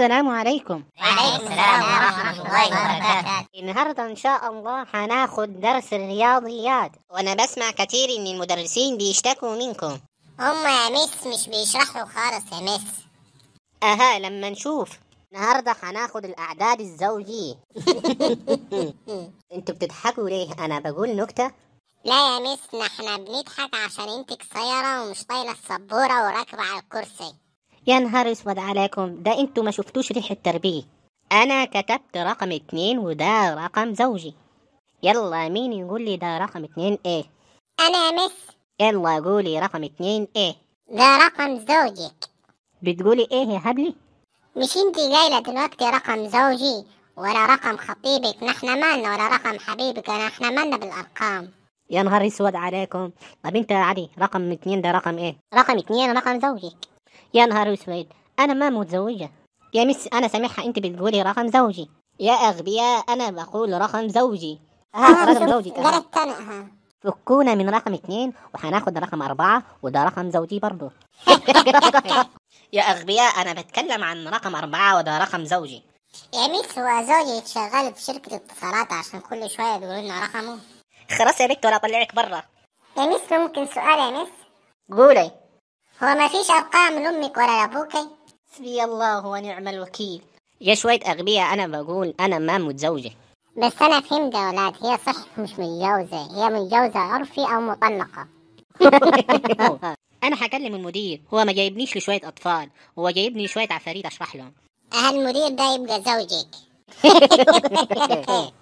السلام عليكم وعليكم السلام ورحمة الله وبركاته النهاردة إن شاء الله هناخد درس الرياضيات وأنا بسمع كتير إن المدرسين بيشتكوا منكم هم يا مس مش بيشرحوا خالص يا مس أها لما نشوف النهاردة هناخد الأعداد الزوجية انتوا بتضحكوا ليه أنا بقول نكتة لا يا مس احنا بنضحك عشان انت قصيرة ومش طايلة السبورة وراكبة على الكرسي يا نهار اسود عليكم ده انتوا ما شفتوش ريحه تربيه انا كتبت رقم اتنين وده رقم زوجي يلا مين يقول لي ده رقم اتنين ايه انا مس يلا قولي رقم اتنين ايه ده رقم زوجك بتقولي ايه يا هبلي مش انتي قايله دلوقتي رقم زوجي ولا رقم خطيبك نحن مالنا ولا رقم حبيبك نحن مالنا بالارقام يا نهار اسود عليكم طب انت يا علي رقم اتنين ده رقم ايه رقم اتنين رقم زوجك يا نهار اسود انا ما متزوجه يا مس انا سامحها انت بتقولي رقم زوجي يا اغبياء انا بقول رقم زوجي ها آه، رقم زوجي آه. فكونا من رقم اثنين وحناخد رقم أربعة وده رقم زوجي برضه يا أغبياء أنا بتكلم عن رقم أربعة وده رقم زوجي يا ميس هو زوجي شغال في شركة اتصالات عشان كل شوية يقولوا لنا رقمه خلاص يا بنت ولا أطلعك برا يا ميس ممكن سؤال يا ميس قولي هو ما فيش أرقام لأمك ولا لأبوكي حسبي الله ونعم الوكيل يا شوية أغبياء أنا بقول أنا ما متزوجة بس أنا فهمت يا ولاد هي صح مش متجوزة هي متجوزة عرفي أو مطلقة أنا هكلم المدير هو ما جايبنيش لشوية أطفال هو جايبني شوية عفاريت أشرح لهم المدير ده يبقى زوجك